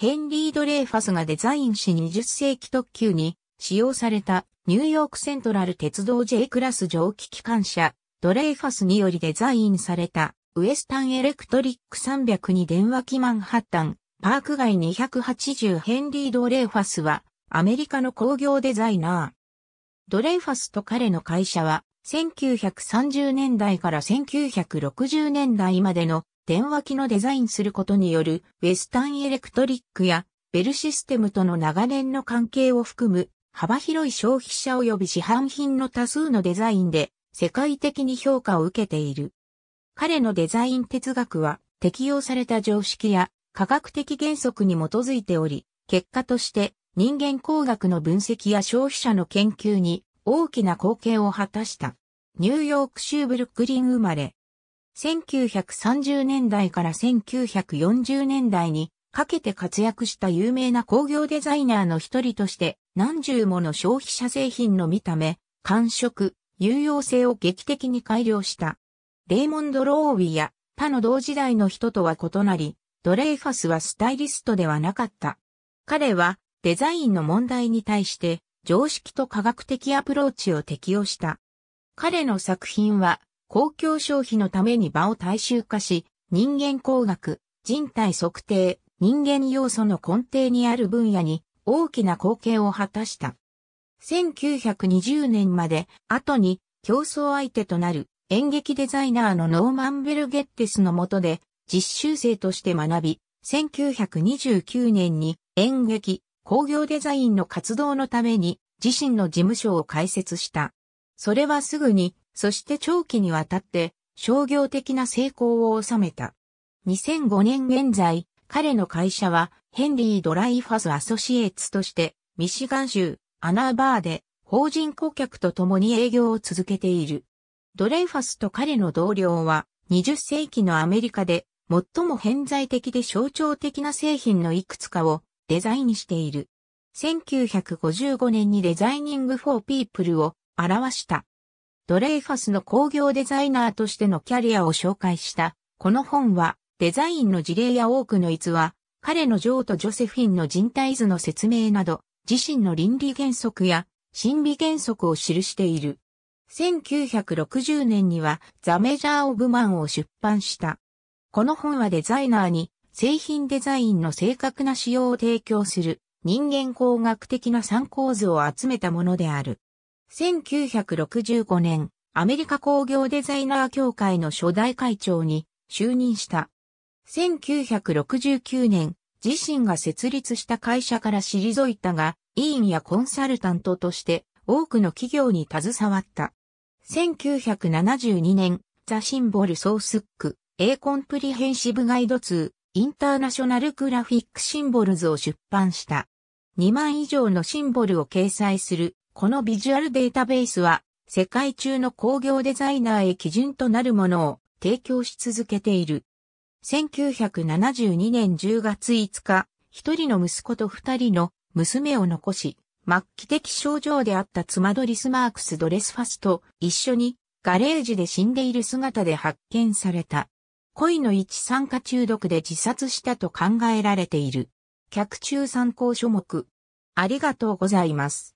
ヘンリー・ドレーファスがデザインし20世紀特急に使用されたニューヨークセントラル鉄道 J クラス蒸気機関車ドレーファスによりデザインされたウエスタンエレクトリック300に電話機マンハッタンパーク街280ヘンリー・ドレーファスはアメリカの工業デザイナー。ドレーファスと彼の会社は1930年代から1960年代までの電話機のデザインすることによるウェスタンエレクトリックやベルシステムとの長年の関係を含む幅広い消費者及び市販品の多数のデザインで世界的に評価を受けている。彼のデザイン哲学は適用された常識や科学的原則に基づいており、結果として人間工学の分析や消費者の研究に大きな貢献を果たした。ニューヨーク州ブルックリン生まれ、1930年代から1940年代にかけて活躍した有名な工業デザイナーの一人として何十もの消費者製品の見た目、感触、有用性を劇的に改良した。レイモンド・ローウィや他の同時代の人とは異なり、ドレイファスはスタイリストではなかった。彼はデザインの問題に対して常識と科学的アプローチを適用した。彼の作品は公共消費のために場を大衆化し、人間工学、人体測定、人間要素の根底にある分野に大きな貢献を果たした。1920年まで後に競争相手となる演劇デザイナーのノーマン・ベルゲッテスの下で実習生として学び、1929年に演劇、工業デザインの活動のために自身の事務所を開設した。それはすぐにそして長期にわたって商業的な成功を収めた。2005年現在、彼の会社はヘンリー・ドライファス・アソシエーツとしてミシガン州アナーバーで法人顧客と共に営業を続けている。ドレイファスと彼の同僚は20世紀のアメリカで最も偏在的で象徴的な製品のいくつかをデザインしている。1955年にデザイニングフォーピープルを表したドレイファスの工業デザイナーとしてのキャリアを紹介した。この本は、デザインの事例や多くの逸話、彼のジョーとジョセフィンの人体図の説明など、自身の倫理原則や心理原則を記している。1960年にはザ・メジャー・オブ・マンを出版した。この本はデザイナーに製品デザインの正確な仕様を提供する人間工学的な参考図を集めたものである。1965年、アメリカ工業デザイナー協会の初代会長に就任した。1969年、自身が設立した会社から退いたが、委員やコンサルタントとして多くの企業に携わった。1972年、ザ・シンボル・ソースック、A コンプリヘンシブガイド2、インターナショナルグラフィックシンボルズを出版した。2万以上のシンボルを掲載するこのビジュアルデータベースは、世界中の工業デザイナーへ基準となるものを提供し続けている。1972年10月5日、一人の息子と二人の娘を残し、末期的症状であった妻ドリス・マークス・ドレスファスと一緒にガレージで死んでいる姿で発見された。恋の一酸化中毒で自殺したと考えられている。客中参考書目。ありがとうございます。